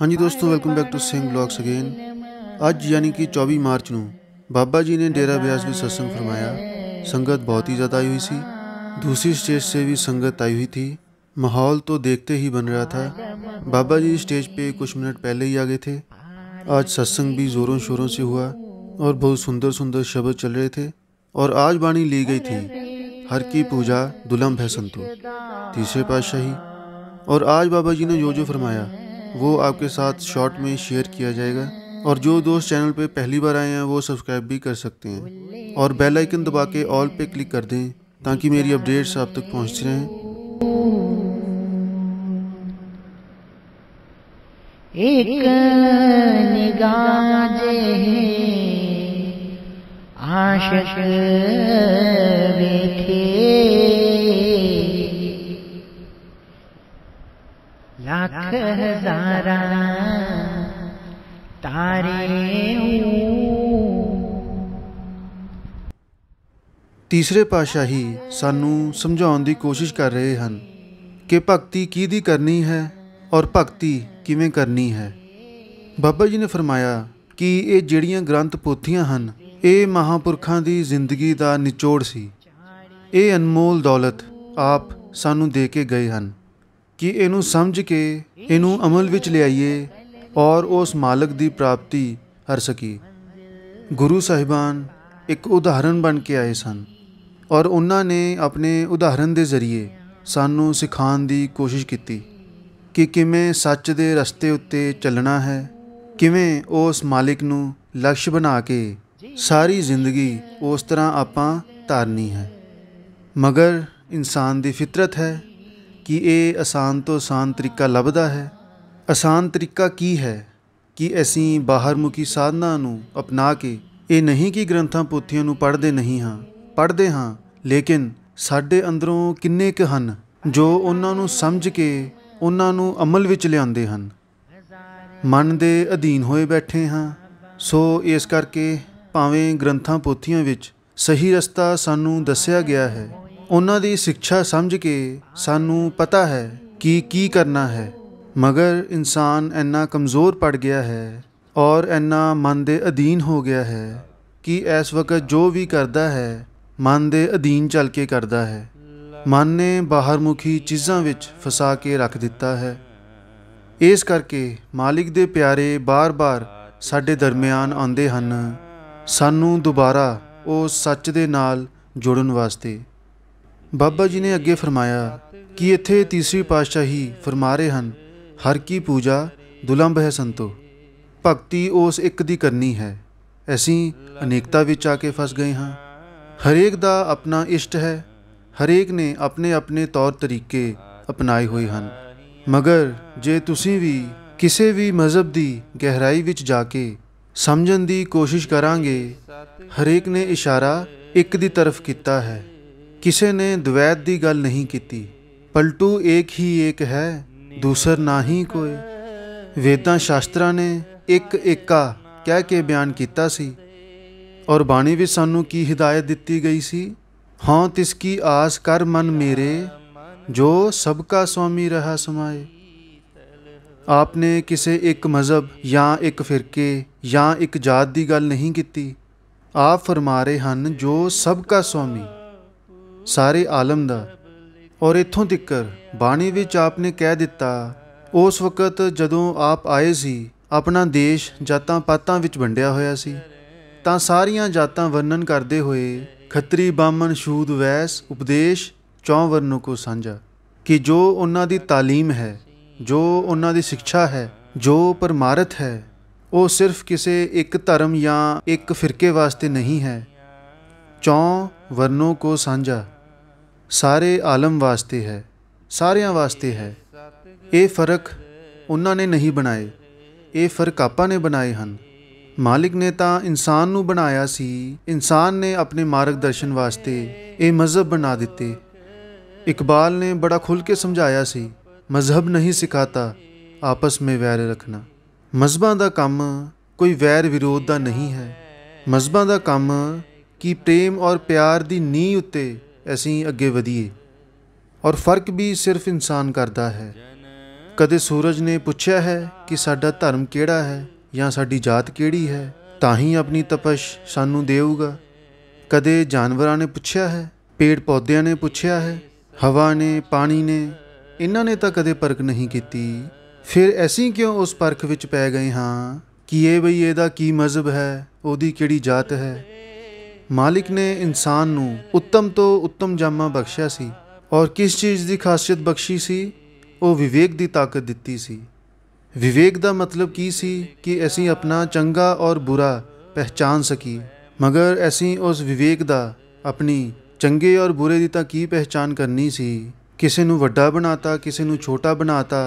हाँ जी दोस्तों welcome back to Singh blogs again ਅੱਜ यानी कि 24 मार्च ਨੂੰ बाबा जी ने डेरा ब्यास में सत्संग फरमाया संगत बहुत ही ज़्यादा आई हुई सी दूसरी स्टेज से भी संगत आई हुई थी माहौल तो देखते ही बन रहा था बाबा जी स्टेज पे कुछ मिनट पहले ही आ गए थे आज सत्संग भी ज़ोरों शोरों से हुआ और बहुत सुंदर सुंदर शब्द चल रहे थे और आज वाणी ली गई थी हर की पूजा दुलम्भ है संतो तीसरे पातशाही और आज बाबा जी ने जो जो फरमाया वो आपके साथ शॉर्ट में शेयर किया जाएगा और जो दोस्त चैनल पे पहली बार आए हैं वो सब्सक्राइब भी कर सकते हैं और बेल आइकन दबा के ऑल पे क्लिक कर दें ताकि मेरी अपडेट्स आप तक पहुँच रहें एक निगाह તારા ਤਾਰੇ ਤੀਸਰੇ ਪਾਸ਼ਾਹੀ ਸਾਨੂੰ ਸਮਝਾਉਣ ਦੀ ਕੋਸ਼ਿਸ਼ ਕਰ ਰਹੇ ਹਨ ਕਿ ਭਗਤੀ ਦੀ ਕਰਨੀ ਹੈ ਔਰ ਭਗਤੀ ਕਿਵੇਂ ਕਰਨੀ ਹੈ ਬਾਬਾ ਜੀ ਨੇ ਫਰਮਾਇਆ ਕਿ ਇਹ ਜਿਹੜੀਆਂ ਗ੍ਰੰਥ ਪੋਥੀਆਂ ਹਨ ਇਹ ਮਹਾਪੁਰਖਾਂ ਦੀ ਜ਼ਿੰਦਗੀ ਦਾ ਨਿਚੋੜ ਸੀ ਇਹ ਅਨਮੋਲ ਦੌਲਤ ਆਪ ਸਾਨੂੰ ਦੇ ਕੇ ਗਏ ਹਨ ਕਿ ਇਹਨੂੰ ਸਮਝ ਕੇ ਇਹਨੂੰ ਅਮਲ ਵਿੱਚ ਲਿਆਈਏ ਔਰ ਉਸ ਮਾਲਕ ਦੀ ਪ੍ਰਾਪਤੀ ਹਰ ਸਕੀ ਗੁਰੂ ਸਾਹਿਬਾਨ ਇੱਕ ਉਦਾਹਰਨ ਬਣ ਕੇ ਆਏ ਸਨ ਔਰ ਉਹਨਾਂ ਨੇ ਆਪਣੇ ਉਦਾਹਰਨ ਦੇ ਜ਼ਰੀਏ ਸਾਨੂੰ ਸਿਖਾਉਣ ਦੀ ਕੋਸ਼ਿਸ਼ ਕੀਤੀ ਕਿ ਕਿਵੇਂ ਸੱਚ ਦੇ ਰਸਤੇ ਉੱਤੇ ਚੱਲਣਾ ਹੈ ਕਿਵੇਂ ਉਸ ਮਾਲਿਕ ਨੂੰ ਲਕਸ਼ ਬਣਾ ਕੇ ਸਾਰੀ ਜ਼ਿੰਦਗੀ ਉਸ ਤਰ੍ਹਾਂ ਆਪਾਂ ਧਾਰਨੀ ਹੈ ਮਗਰ ਇਨਸਾਨ ਦੀ ਫਿਤਰਤ ਹੈ ਕਿ ਇਹ ਆਸਾਨ ਤੋਂ ਆਸਾਨ ਤਰੀਕਾ ਲੱਭਦਾ ਹੈ ਆਸਾਨ ਤਰੀਕਾ ਕੀ ਹੈ ਕਿ ਅਸੀਂ ਬਾਹਰਮੁਖੀ ਸਾਧਨਾ ਨੂੰ ਅਪਣਾ ਕੇ ਇਹ ਨਹੀਂ ਕਿ ਗ੍ਰੰਥਾਂ ਪੋਥੀਆਂ ਨੂੰ ਪੜ੍ਹਦੇ ਨਹੀਂ ਹਾਂ ਪੜ੍ਹਦੇ ਹਾਂ ਲੇਕਿਨ ਸਾਡੇ ਅੰਦਰੋਂ ਕਿੰਨੇ ਕੁ ਹਨ ਜੋ ਉਹਨਾਂ ਨੂੰ ਸਮਝ ਕੇ ਉਹਨਾਂ ਨੂੰ ਅਮਲ ਵਿੱਚ ਲਿਆਉਂਦੇ ਹਨ ਮਨ ਦੇ ਅਧੀਨ ਹੋਏ ਬੈਠੇ ਹਾਂ ਸੋ ਇਸ ਕਰਕੇ ਭਾਵੇਂ ਗ੍ਰੰਥਾਂ ਪੋਥੀਆਂ ਵਿੱਚ ਸਹੀ ਰਸਤਾ ਸਾਨੂੰ ਦੱਸਿਆ ਗਿਆ ਹੈ ਉਹਨਾਂ ਦੀ ਸਿੱਖਿਆ ਸਮਝ ਕੇ ਸਾਨੂੰ ਪਤਾ ਹੈ ਕਿ ਕੀ ਕਰਨਾ ਹੈ ਮਗਰ ਇਨਸਾਨ ਇੰਨਾ ਕਮਜ਼ੋਰ ਪੜ ਗਿਆ ਹੈ ਔਰ ਇੰਨਾ ਮਨ ਦੇ ਅਧੀਨ ਹੋ ਗਿਆ ਹੈ ਕਿ ਇਸ ਵਕਤ ਜੋ ਵੀ ਕਰਦਾ ਹੈ ਮਨ ਦੇ ਅਧੀਨ ਚੱਲ ਕੇ ਕਰਦਾ ਹੈ ਮਨ ਨੇ ਬਾਹਰਮੁਖੀ ਚੀਜ਼ਾਂ ਵਿੱਚ ਫਸਾ ਕੇ ਰੱਖ ਦਿੱਤਾ ਹੈ ਇਸ ਕਰਕੇ ਮਾਲਿਕ ਦੇ ਪਿਆਰੇ ਬਾਰ-ਬਾਰ ਸਾਡੇ ਦਰਮਿਆਨ ਆਉਂਦੇ ਹਨ ਸਾਨੂੰ ਦੁਬਾਰਾ ਉਹ ਸੱਚ ਦੇ ਨਾਲ ਜੁੜਨ ਵਾਸਤੇ ਬਾਬਾ ਜੀ ਨੇ ਅੱਗੇ ਫਰਮਾਇਆ ਕਿ ਇੱਥੇ ਤੀਸਰੀ ਪਾਤਸ਼ਾਹੀ ਫਰਮਾ ਰਹੇ ਹਨ ਹਰ ਕੀ ਪੂਜਾ ਦੁਲੰਭ ਹੈ ਸੰਤੋ ਭਗਤੀ ਉਸ ਇੱਕ ਦੀ ਕਰਨੀ ਹੈ ਅਸੀਂ ਅਨੇਕਤਾ ਵਿੱਚ ਆ ਕੇ ਫਸ ਗਏ ਹਾਂ ਹਰੇਕ ਦਾ ਆਪਣਾ ਇਸ਼ਟ ਹੈ ਹਰੇਕ ਨੇ ਆਪਣੇ ਆਪਣੇ ਤੌਰ ਤਰੀਕੇ ਅਪਣਾਏ ਹੋਏ ਹਨ ਮਗਰ ਜੇ ਤੁਸੀਂ ਵੀ ਕਿਸੇ ਵੀ ਮਜ਼ਹਬ ਦੀ ਗਹਿਰਾਈ ਵਿੱਚ ਜਾ ਕੇ ਸਮਝਣ ਦੀ ਕੋਸ਼ਿਸ਼ ਕਰਾਂਗੇ ਹਰੇਕ ਨੇ ਇਸ਼ਾਰਾ ਇੱਕ ਦੀ ਤਰਫ ਕੀਤਾ ਹੈ ਕਿਸੇ ਨੇ ਦ્વੈਤ ਦੀ ਗੱਲ ਨਹੀਂ ਕੀਤੀ ਪਲਟੂ ਇੱਕ ਹੀ ਇੱਕ ਹੈ ਦੂਸਰ ਨਹੀਂ ਕੋਈ ਵੇਦਾਂ ਸ਼ਾਸਤਰਾਂ ਨੇ ਇੱਕ ਏਕਾ ਕਹਿ ਕੇ ਬਿਆਨ ਕੀਤਾ ਸੀ ਔਰ ਬਾਣੀ ਵਿੱਚ ਸਾਨੂੰ ਕੀ ਹਿਦਾਇਤ ਦਿੱਤੀ ਗਈ ਸੀ ਹਾਂ ਤਿਸ ਕੀ ਆਸ ਕਰ ਮਨ ਮੇਰੇ ਜੋ ਸਭ ਕਾ ਸੁਆਮੀ ਰਹਾ ਸਮਾਏ ਆਪਨੇ ਕਿਸੇ ਇੱਕ ਮਜ਼ਬ ਜਾਂ ਇੱਕ ਫਿਰਕੇ ਜਾਂ ਇੱਕ ਜਾਤ ਦੀ ਗੱਲ ਨਹੀਂ ਕੀਤੀ ਆਪ ਫਰਮਾ ਰਹੇ ਹਨ ਜੋ ਸਭ ਕਾ ਸੁਆਮੀ ਸਾਰੇ ਆਲਮ ਦਾ ਔਰ ਇਥੋਂ ਤੱਕਰ ਬਾਣੀ ਵਿੱਚ ਆਪਨੇ ਕਹਿ ਦਿੱਤਾ ਉਸ ਵਕਤ ਜਦੋਂ ਆਪ ਆਏ ਸੀ ਆਪਣਾ ਦੇਸ਼ ਜਾਤਾਂ ਪਾਤਾਂ ਵਿੱਚ ਵੰਡਿਆ ਹੋਇਆ ਸੀ ਤਾਂ ਸਾਰੀਆਂ ਜਾਤਾਂ ਵਰਣਨ ਕਰਦੇ ਹੋਏ ਖੱਤਰੀ ਬਾਮਨ ਸ਼ੂਦ ਵੈਸ ਉਪਦੇਸ਼ ਚੌਂ ਵਰਨੋ ਕੋ ਸਾਂਝਾ ਕਿ ਜੋ ਉਹਨਾਂ ਦੀ تعلیم ਹੈ ਜੋ ਉਹਨਾਂ ਦੀ ਸਿੱਖਿਆ ਹੈ ਜੋ ਪਰਮਾਰਥ ਹੈ ਉਹ ਸਿਰਫ ਕਿਸੇ ਇੱਕ ਧਰਮ ਜਾਂ ਇੱਕ ਫਿਰਕੇ ਵਾਸਤੇ ਨਹੀਂ ਹੈ ਚੌਂ ਵਰਨੋ ਕੋ ਸਾਂਝਾ ਸਾਰੇ ਆਲਮ ਵਾਸਤੇ ਹੈ ਸਾਰਿਆਂ ਵਾਸਤੇ ਹੈ ਇਹ ਫਰਕ ਉਹਨਾਂ ਨੇ ਨਹੀਂ ਬਣਾਏ ਇਹ ਫਰਕ ਆਪਾਂ ਨੇ ਬਣਾਏ ਹਨ ਮਾਲਿਕ ਨੇ ਤਾਂ ਇਨਸਾਨ ਨੂੰ ਬਣਾਇਆ ਸੀ ਇਨਸਾਨ ਨੇ ਆਪਣੇ ਮਾਰਗਦਰਸ਼ਨ ਵਾਸਤੇ ਇਹ ਮਜ਼ਹਬ ਬਣਾ ਦਿੱਤੇ ਇਕਬਾਲ ਨੇ ਬੜਾ ਖੁੱਲ ਕੇ ਸਮਝਾਇਆ ਸੀ ਮਜ਼ਹਬ ਨਹੀਂ ਸਿਖਾਤਾ ਆਪਸ ਵਿੱਚ ਵੈਰ ਰੱਖਣਾ ਮਜ਼ਬਾਂ ਦਾ ਕੰਮ ਕੋਈ ਵੈਰ ਵਿਰੋਧ ਦਾ ਨਹੀਂ ਹੈ ਮਜ਼ਬਾਂ ਦਾ ਕੰਮ ਕਿ ਪ੍ਰੇਮ ਔਰ ਪਿਆਰ ਦੀ ਨੀ ਉੱਤੇ ਅਸੀਂ ਅੱਗੇ ਵਧੀਏ ਔਰ ਫਰਕ ਵੀ ਸਿਰਫ ਇਨਸਾਨ ਕਰਦਾ ਹੈ ਕਦੇ ਸੂਰਜ ਨੇ ਪੁੱਛਿਆ ਹੈ ਕਿ ਸਾਡਾ ਧਰਮ ਕਿਹੜਾ ਹੈ ਜਾਂ ਸਾਡੀ ਜਾਤ ਕਿਹੜੀ ਹੈ ਤਾਂ ਹੀ ਆਪਣੀ ਤਪਸ਼ ਸਾਨੂੰ ਦੇਊਗਾ ਕਦੇ ਜਾਨਵਰਾਂ ਨੇ ਪੁੱਛਿਆ ਹੈ ਪੇੜ ਪੌਦਿਆਂ ਨੇ ਪੁੱਛਿਆ ਹੈ ਹਵਾ ਨੇ ਪਾਣੀ ਨੇ ਇਹਨਾਂ ਨੇ ਤਾਂ ਕਦੇ ਪਰਖ ਨਹੀਂ ਕੀਤੀ ਫਿਰ ਅਸੀਂ ਕਿਉਂ ਉਸ ਪਰਖ ਵਿੱਚ ਪੈ ਗਏ ਹਾਂ ਕਿ ਇਹ ਬਈ ਇਹਦਾ ਕੀ ਮਜ਼ਬ ਹੈ ਉਹਦੀ ਕਿਹੜੀ ਜਾਤ ਹੈ ਮਾਲਿਕ ਨੇ ਇਨਸਾਨ ਨੂੰ ਉੱਤਮ ਤੋਂ ਉੱਤਮ ਜਾਮਾ ਬਖਸ਼ਿਆ ਸੀ ਔਰ ਕਿਸ ਚੀਜ਼ ਦੀ ਖਾਸੀਅਤ ਬਖਸ਼ੀ ਸੀ ਉਹ ਵਿਵੇਕ ਦੀ ਤਾਕਤ ਦਿੱਤੀ ਸੀ ਵਿਵੇਕ ਦਾ ਮਤਲਬ ਕੀ ਸੀ ਕਿ ਅਸੀਂ ਆਪਣਾ ਚੰਗਾ ਔਰ ਬੁਰਾ ਪਹਿਚਾਨ ਸਕੀ ਮਗਰ ਅਸੀਂ ਉਸ ਵਿਵੇਕ ਦਾ ਆਪਣੀ ਚੰਗੇ ਔਰ ਬੁਰੇ ਦੀ ਤਾਂ ਕੀ ਪਹਿਚਾਨ ਕਰਨੀ ਸੀ ਕਿਸੇ ਨੂੰ ਵੱਡਾ ਬਣਾਤਾ ਕਿਸੇ ਨੂੰ ਛੋਟਾ ਬਣਾਤਾ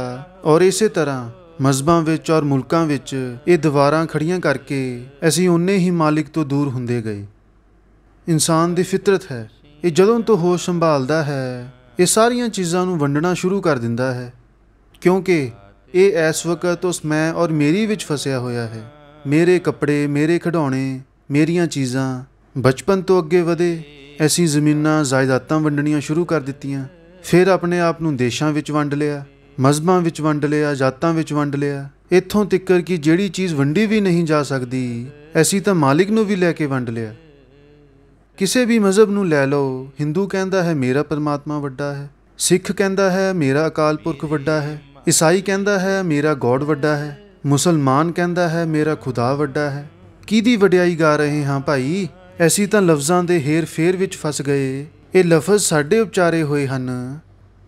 ਔਰ ਇਸੇ ਤਰ੍ਹਾਂ ਮਜ਼ਬਾਂ ਵਿੱਚ ਔਰ ਮੁਲਕਾਂ ਵਿੱਚ ਇਹ ਦੀਵਾਰਾਂ ਖੜੀਆਂ ਕਰਕੇ ਅਸੀਂ ਉਨੇ ਹੀ ਮਾਲਿਕ ਤੋਂ ਦੂਰ ਹੁੰਦੇ ਗਏ ਇਨਸਾਨ ਦੀ ਫਿਤਰਤ ਹੈ ਇਹ ਜਦੋਂ ਤੋਂ ਹੋਸ਼ ਸੰਭਾਲਦਾ ਹੈ ਇਹ ਸਾਰੀਆਂ ਚੀਜ਼ਾਂ ਨੂੰ ਵੰਡਣਾ ਸ਼ੁਰੂ ਕਰ ਦਿੰਦਾ ਹੈ ਕਿਉਂਕਿ ਇਹ ਇਸ ਵਕਤ ਉਸ ਮੈਂ ਔਰ ਮੇਰੀ ਵਿੱਚ ਫਸਿਆ ਹੋਇਆ ਹੈ ਮੇਰੇ ਕੱਪੜੇ ਮੇਰੇ ਖਿਡੌਣੇ ਮੇਰੀਆਂ ਚੀਜ਼ਾਂ ਬਚਪਨ ਤੋਂ ਅੱਗੇ ਵਧੇ ਐਸੀ ਜ਼ਮੀਨਾਂ ਜਾਇਦਾਦਾਂ ਵੰਡਣੀਆਂ ਸ਼ੁਰੂ ਕਰ ਦਿੱਤੀਆਂ ਫਿਰ ਆਪਣੇ ਆਪ ਨੂੰ ਦੇਸ਼ਾਂ ਵਿੱਚ ਵੰਡ ਲਿਆ ਮਜ਼ਬਾਂ ਵਿੱਚ ਵੰਡ ਲਿਆ ਜਾਤਾਂ ਵਿੱਚ ਵੰਡ ਲਿਆ ਇੱਥੋਂ ਤੱਕ ਕਿ ਜਿਹੜੀ ਚੀਜ਼ ਵੰਡੀ ਵੀ ਨਹੀਂ ਜਾ ਸਕਦੀ ਐਸੀ ਤਾਂ ਮਾਲਿਕ ਨੂੰ ਵੀ ਲੈ ਕੇ ਵੰਡ ਲਿਆ ਕਿਸੇ ਵੀ ਮਜ਼ਹਬ ਨੂੰ ਲੈ ਲਓ ਹਿੰਦੂ ਕਹਿੰਦਾ ਹੈ ਮੇਰਾ ਪਰਮਾਤਮਾ ਵੱਡਾ ਹੈ ਸਿੱਖ ਕਹਿੰਦਾ ਹੈ ਮੇਰਾ ਅਕਾਲ ਪੁਰਖ ਵੱਡਾ ਹੈ ਈਸਾਈ ਕਹਿੰਦਾ ਹੈ ਮੇਰਾ ਗੋਡ ਵੱਡਾ ਹੈ ਮੁਸਲਮਾਨ ਕਹਿੰਦਾ ਹੈ ਮੇਰਾ ਖੁਦਾ ਵੱਡਾ ਹੈ ਕਿਹਦੀ ਵਡਿਆਈ ਗਾ ਰਹੇ ਹਾਂ ਭਾਈ ਐਸੀ ਤਾਂ ਲਫ਼ਜ਼ਾਂ ਦੇ ਹੇਰ ਫੇਰ ਵਿੱਚ ਫਸ ਗਏ ਇਹ ਲਫ਼ਜ਼ ਸਾਡੇ ਉਪਚਾਰੇ ਹੋਏ ਹਨ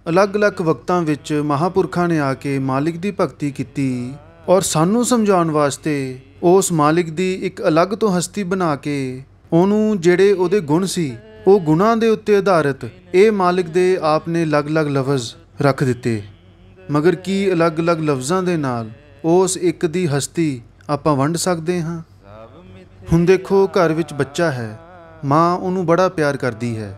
ਅਲੱਗ-ਅਲੱਗ ਵਕਤਾਂ ਵਿੱਚ ਮਹਾਪੁਰਖਾਂ ਨੇ ਆ ਕੇ ਮਾਲਿਕ ਦੀ ਭਗਤੀ ਕੀਤੀ ਔਰ ਸਾਨੂੰ ਸਮਝਾਉਣ ਵਾਸਤੇ ਉਸ ਮਾਲਿਕ ਦੀ ਇੱਕ ਅਲੱਗ ਤੋਂ ਹਸਤੀ ਬਣਾ ਕੇ ਉਹਨੂੰ ਜਿਹੜੇ ਉਹਦੇ ਗੁਣ ਸੀ ਉਹ ਗੁਣਾਂ ਦੇ ਉੱਤੇ ਆਧਾਰਿਤ ਇਹ ਮਾਲਕ ਦੇ ਆਪ ਨੇ ਅਲੱਗ-ਅਲੱਗ ਲਫ਼ਜ਼ ਰੱਖ ਦਿੱਤੇ ਮਗਰ ਕੀ ਅਲੱਗ-ਅਲੱਗ ਲਫ਼ਜ਼ਾਂ ਦੇ ਨਾਲ ਉਸ ਇੱਕ ਦੀ ਹਸਤੀ ਆਪਾਂ ਵੰਡ ਸਕਦੇ ਹਾਂ ਹੁਣ ਦੇਖੋ ਘਰ ਵਿੱਚ ਬੱਚਾ ਹੈ ਮਾਂ ਉਹਨੂੰ ਬੜਾ ਪਿਆਰ ਕਰਦੀ ਹੈ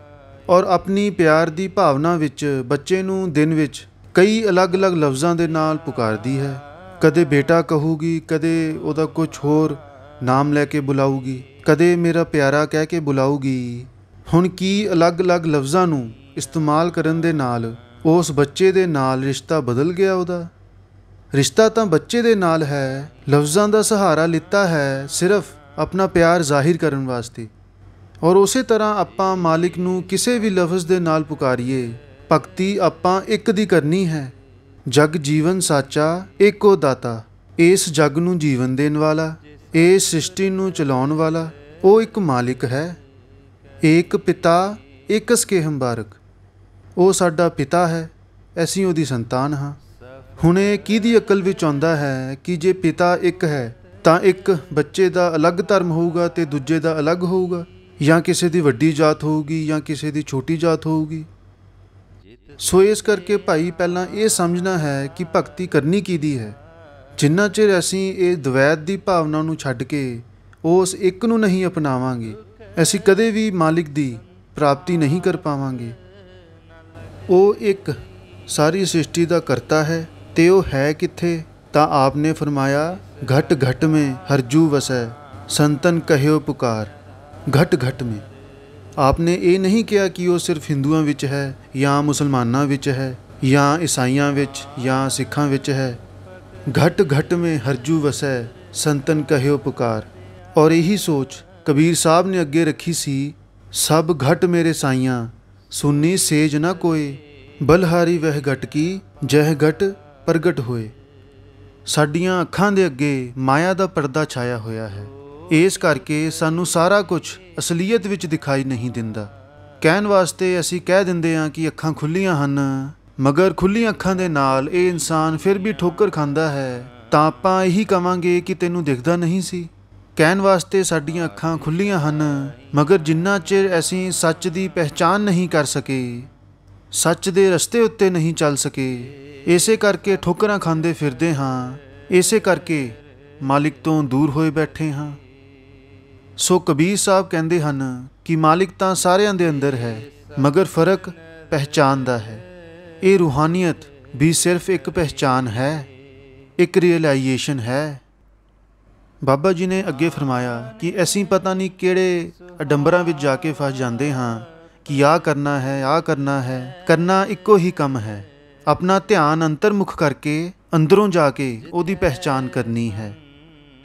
ਔਰ ਆਪਣੀ ਪਿਆਰ ਦੀ ਭਾਵਨਾ ਵਿੱਚ ਬੱਚੇ ਨੂੰ ਦਿਨ ਵਿੱਚ ਕਈ ਅਲੱਗ-ਅਲੱਗ ਲਫ਼ਜ਼ਾਂ ਦੇ ਨਾਲ ਪੁਕਾਰਦੀ ਹੈ ਕਦੇ ਬੇਟਾ ਕਹੂਗੀ ਕਦੇ ਉਹਦਾ ਕੁਝ ਹੋਰ ਨਾਮ ਲੈ ਕੇ ਬੁਲਾਉਗੀ ਕਦੇ ਮੇਰਾ ਪਿਆਰਾ ਕਹਿ ਕੇ ਬੁਲਾਉਗੀ ਹੁਣ ਕੀ ਅਲੱਗ-ਅਲੱਗ ਲਫ਼ਜ਼ਾਂ ਨੂੰ ਇਸਤੇਮਾਲ ਕਰਨ ਦੇ ਨਾਲ ਉਸ ਬੱਚੇ ਦੇ ਨਾਲ ਰਿਸ਼ਤਾ ਬਦਲ ਗਿਆ ਉਹਦਾ ਰਿਸ਼ਤਾ ਤਾਂ ਬੱਚੇ ਦੇ ਨਾਲ ਹੈ ਲਫ਼ਜ਼ਾਂ ਦਾ ਸਹਾਰਾ ਲਿੱਤਾ ਹੈ ਸਿਰਫ ਆਪਣਾ ਪਿਆਰ ਜ਼ਾਹਿਰ ਕਰਨ ਵਾਸਤੇ ਔਰ ਉਸੇ ਤਰ੍ਹਾਂ ਆਪਾਂ ਮਾਲਿਕ ਨੂੰ ਕਿਸੇ ਵੀ ਲਫ਼ਜ਼ ਦੇ ਨਾਲ ਪੁਕਾਰੀਏ ਭਗਤੀ ਆਪਾਂ ਇੱਕ ਦੀ ਕਰਨੀ ਹੈ ਜਗ ਜੀਵਨ ਸਾਚਾ ਏਕੋ ਦਾਤਾ ਇਸ ਜਗ ਨੂੰ ਜੀਵਨ ਦੇਣ ਵਾਲਾ ਇਹ ਸ੍ਰਿਸ਼ਟੀ ਨੂੰ ਚਲਾਉਣ ਵਾਲਾ ਉਹ ਇੱਕ ਮਾਲਿਕ ਹੈ ਇੱਕ ਪਿਤਾ ਇੱਕ ਸਕੇਹ ਹੰਬਾਰਕ ਉਹ ਸਾਡਾ ਪਿਤਾ ਹੈ ਅਸੀਂ ਉਹਦੀ ਸੰਤਾਨ ਹਾਂ ਹੁਣ ਇਹ ਕਿਹਦੀ ਅਕਲ ਵਿੱਚ ਆਉਂਦਾ ਹੈ ਕਿ ਜੇ ਪਿਤਾ ਇੱਕ ਹੈ ਤਾਂ ਇੱਕ ਬੱਚੇ ਦਾ ਅਲੱਗ ਧਰਮ ਹੋਊਗਾ ਤੇ ਦੂਜੇ ਦਾ ਅਲੱਗ ਹੋਊਗਾ ਜਾਂ ਕਿਸੇ ਦੀ ਵੱਡੀ ਜਾਤ ਹੋਊਗੀ ਜਾਂ ਕਿਸੇ ਦੀ ਛੋਟੀ ਜਾਤ ਹੋਊਗੀ ਸੋ ਇਸ ਕਰਕੇ ਭਾਈ ਪਹਿਲਾਂ ਇਹ ਸਮਝਣਾ ਹੈ ਕਿ ਭਗਤੀ ਕਰਨੀ ਕੀ ਦੀ ਹੈ ਜਿੰਨਾ ਚਿਰ ਅਸੀਂ ਇਹ ਦਵੈਤ ਦੀ ਭਾਵਨਾ ਨੂੰ ਛੱਡ ਕੇ ਉਸ ਇੱਕ ਨੂੰ ਨਹੀਂ ਅਪਣਾਵਾਂਗੇ ਅਸੀਂ ਕਦੇ ਵੀ ਮਾਲਿਕ ਦੀ ਪ੍ਰਾਪਤੀ ਨਹੀਂ ਕਰ ਪਾਵਾਂਗੇ ਉਹ ਇੱਕ ਸਾਰੀ ਸ੍ਰਿਸ਼ਟੀ ਦਾ ਕਰਤਾ ਹੈ ਤੇ ਉਹ ਹੈ ਕਿੱਥੇ ਤਾਂ ਆਪਨੇ ਫਰਮਾਇਆ ਘਟ ਘਟ ਮੇ ਹਰਜੂ ਵਸੈ ਸੰਤਨ ਕਹਿਓ ਪੁਕਾਰ ਘਟ ਘਟ ਮੇ ਆਪਨੇ ਇਹ ਨਹੀਂ ਕਿਹਾ ਕਿ ਉਹ ਸਿਰਫ ਹਿੰਦੂਆਂ ਵਿੱਚ ਹੈ ਜਾਂ ਮੁਸਲਮਾਨਾਂ ਵਿੱਚ ਹੈ ਜਾਂ ਈਸਾਈਆਂ ਵਿੱਚ ਜਾਂ ਸਿੱਖਾਂ ਵਿੱਚ ਹੈ ਘਟ घट में हरजू ਵਸੈ ਸੰਤਨ ਕਹਿਓ ਪੁਕਾਰ ਔਰ ਇਹੀ ਸੋਚ ਕਬੀਰ ਸਾਹਿਬ ਨੇ ਅੱਗੇ ਰੱਖੀ ਸੀ ਸਭ ਘਟ ਮੇਰੇ ਸਾਈਆਂ ਸੁਨੀ ਸੇਜ ਨਾ ਕੋਏ ਬਲਹਾਰੀ ਵਹਿ ਘਟ ਕੀ ਜਹ ਘਟ ਪ੍ਰਗਟ ਹੋਏ ਸਾਡੀਆਂ ਅੱਖਾਂ ਦੇ ਅੱਗੇ ਮਾਇਆ ਦਾ ਪਰਦਾ ਛਾਇਆ ਹੋਇਆ ਹੈ ਇਸ ਕਰਕੇ ਸਾਨੂੰ ਸਾਰਾ ਕੁਝ ਅਸਲੀਅਤ ਵਿੱਚ ਦਿਖਾਈ ਨਹੀਂ ਦਿੰਦਾ ਕਹਿਣ ਵਾਸਤੇ ਅਸੀਂ ਕਹਿ ਦਿੰਦੇ ਹਾਂ ਕਿ ਅੱਖਾਂ ਖੁੱਲੀਆਂ ਹਨ ਮਗਰ ਖੁੱਲੀਆਂ ਅੱਖਾਂ ਦੇ ਨਾਲ ਇਹ ਇਨਸਾਨ ਫਿਰ ਵੀ ਠੋਕਰ ਖਾਂਦਾ ਹੈ ਤਾਂ ਆਪਾਂ ਇਹੀ ਕਵਾਂਗੇ ਕਿ ਤੈਨੂੰ ਦਿਖਦਾ ਨਹੀਂ ਸੀ ਕਹਿਣ ਵਾਸਤੇ ਸਾਡੀਆਂ ਅੱਖਾਂ ਖੁੱਲੀਆਂ ਹਨ ਮਗਰ ਜਿੰਨਾ ਚਿਰ ਅਸੀਂ ਸੱਚ ਦੀ ਪਹਿਚਾਨ ਨਹੀਂ ਕਰ ਸਕੇ ਸੱਚ ਦੇ ਰਸਤੇ ਉੱਤੇ ਨਹੀਂ ਚੱਲ ਸਕੇ ਇਸੇ ਕਰਕੇ ਠੋਕਰਾਂ ਖਾਂਦੇ ਫਿਰਦੇ ਹਾਂ ਇਸੇ ਕਰਕੇ ਮਾਲਿਕ ਤੋਂ ਦੂਰ ਹੋਏ ਬੈਠੇ ਹਾਂ ਸੋ ਕਬੀਰ ਸਾਹਿਬ ਕਹਿੰਦੇ ਹਨ ਕਿ ਮਾਲਿਕ ਤਾਂ ਸਾਰਿਆਂ ਦੇ ਅੰਦਰ ਹੈ ਮਗਰ ਫਰਕ ਪਹਿਚਾਨ ਦਾ ਹੈ ਇਹ ਰੂਹਾਨੀਅਤ ਵੀ ਸਿਰਫ ਇੱਕ ਪਛਾਣ ਹੈ ਇੱਕ ਰਿਅਲਾਈਜੇਸ਼ਨ ਹੈ ਬਾਬਾ ਜੀ ਨੇ ਅੱਗੇ ਫਰਮਾਇਆ ਕਿ ਅਸੀਂ ਪਤਾ ਨਹੀਂ ਕਿਹੜੇ ਅਡੰਬਰਾਂ ਵਿੱਚ ਜਾ ਕੇ ਫਸ ਜਾਂਦੇ ਹਾਂ ਕਿ ਆ ਕਰਨਾ ਹੈ ਆ ਕਰਨਾ ਹੈ ਕਰਨਾ ਇੱਕੋ ਹੀ ਕੰਮ ਹੈ ਆਪਣਾ ਧਿਆਨ ਅੰਤਰਮੁਖ ਕਰਕੇ ਅੰਦਰੋਂ ਜਾ ਕੇ ਉਹਦੀ ਪਹਿਚਾਨ ਕਰਨੀ ਹੈ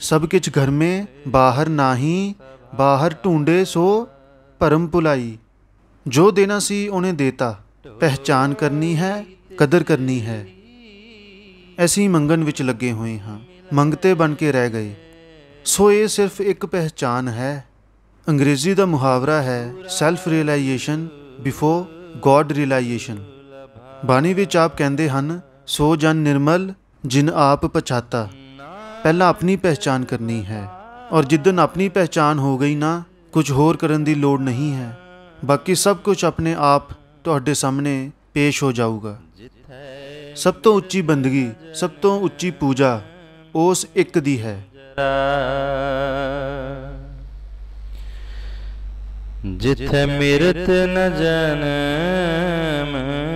ਸਭ ਕੁਝ ਘਰ ਮੇ ਬਾਹਰ ਨਹੀਂ ਬਾਹਰ ਢੂੰਡੇ ਸੋ ਪਰਮ ਪੁਲਾਈ ਜੋ ਦੇਣਾ ਸੀ ਉਹਨੇ ਦੇਤਾ ਪਹਿਚਾਨ ਕਰਨੀ ਹੈ ਕਦਰ ਕਰਨੀ ਹੈ ਐਸੀ ਮੰਗਣ ਵਿੱਚ ਲੱਗੇ ਹੋਏ ਹਾਂ ਮੰਗਤੇ ਬਣ ਕੇ ਰਹਿ ਗਏ ਸੋ ਇਹ ਸਿਰਫ ਇੱਕ ਪਹਿਚਾਨ ਹੈ ਅੰਗਰੇਜ਼ੀ ਦਾ ਮੁਹਾਵਰਾ ਹੈ self realisation before God realisation ਬਾਣੀ ਵਿੱਚ ਆਪ ਕਹਿੰਦੇ ਹਨ ਸੋ ਜਨ ਨਿਰਮਲ ਜਿਨ ਆਪ ਪਛਾਤਾ ਪਹਿਲਾਂ ਆਪਣੀ ਪਹਿਚਾਨ ਕਰਨੀ ਹੈ ਔਰ ਜਿੱਦਨ ਆਪਣੀ ਪਹਿਚਾਨ ਹੋ ਗਈ ਨਾ ਕੁਝ ਹੋਰ ਕਰਨ ਦੀ ਲੋੜ ਨਹੀਂ ਹੈ ਬਾਕੀ ਸਭ ਕੁਝ ਆਪਣੇ ਆਪ ਤੁਹਾਡੇ ਸਾਹਮਣੇ ਪੇਸ਼ ਹੋ ਜਾਊਗਾ ਸਭ ਤੋਂ ਉੱਚੀ ਬੰਦਗੀ ਸਭ ਤੋਂ ਉੱਚੀ ਪੂਜਾ ਉਸ ਇੱਕ ਦੀ ਹੈ ਜਿੱਥੇ ਮਿਰਤ ਨ ਜਨਮ